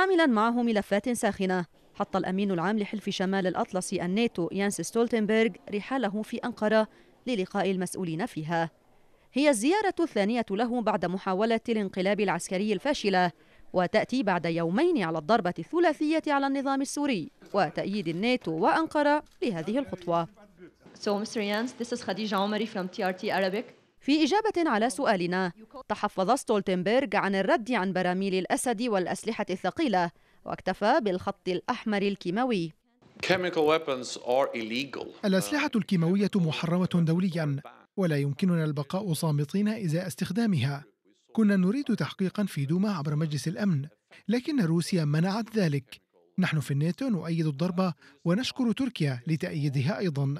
حاملا معه ملفات ساخنة حط الأمين العام لحلف شمال الأطلسي الناتو يانس ستولتنبرغ رحاله في أنقرة للقاء المسؤولين فيها هي الزيارة الثانية له بعد محاولة الانقلاب العسكري الفاشلة وتأتي بعد يومين على الضربة الثلاثية على النظام السوري وتأييد الناتو وأنقرة لهذه الخطوة So Mr. Jans, this is Khadija Omari from TRT Arabic. في إجابة على سؤالنا تحفظ ستولتنبرغ عن الرد عن براميل الأسد والأسلحة الثقيلة واكتفى بالخط الأحمر الكيماوي الأسلحة الكيماوية محرمة دوليا ولا يمكننا البقاء صامتين إزاء استخدامها كنا نريد تحقيقا في دوما عبر مجلس الأمن لكن روسيا منعت ذلك نحن في الناتو نؤيد الضربة ونشكر تركيا لتأييدها أيضا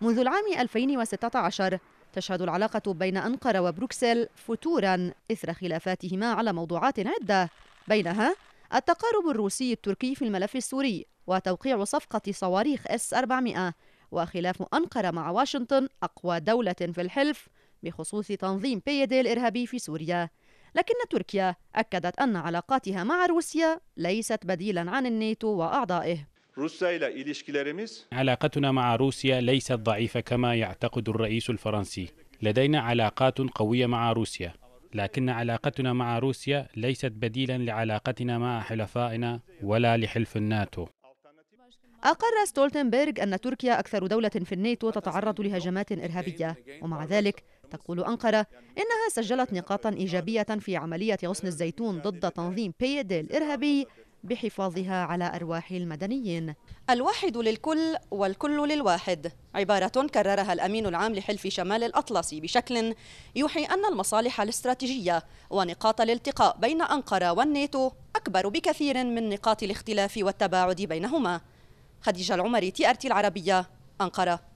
منذ العام 2016 تشهد العلاقة بين أنقرة وبروكسل فتورا إثر خلافاتهما على موضوعات عدة بينها التقارب الروسي التركي في الملف السوري وتوقيع صفقة صواريخ اس 400 وخلاف أنقرة مع واشنطن أقوى دولة في الحلف بخصوص تنظيم بيدي الإرهابي في سوريا لكن تركيا أكدت أن علاقاتها مع روسيا ليست بديلا عن الناتو وأعضائه علاقتنا مع روسيا ليست ضعيفة كما يعتقد الرئيس الفرنسي لدينا علاقات قوية مع روسيا لكن علاقتنا مع روسيا ليست بديلا لعلاقتنا مع حلفائنا ولا لحلف الناتو أقر ستولتنبرغ أن تركيا أكثر دولة في الناتو تتعرض لهجمات إرهابية ومع ذلك تقول أنقرة إنها سجلت نقاطا إيجابية في عملية غصن الزيتون ضد تنظيم بيد الإرهابي بحفاظها على أرواح المدنيين الواحد للكل والكل للواحد عبارة كررها الأمين العام لحلف شمال الأطلسي بشكل يوحي أن المصالح الاستراتيجية ونقاط الالتقاء بين أنقرة والناتو أكبر بكثير من نقاط الاختلاف والتباعد بينهما خديجة العمري تي العربية أنقرة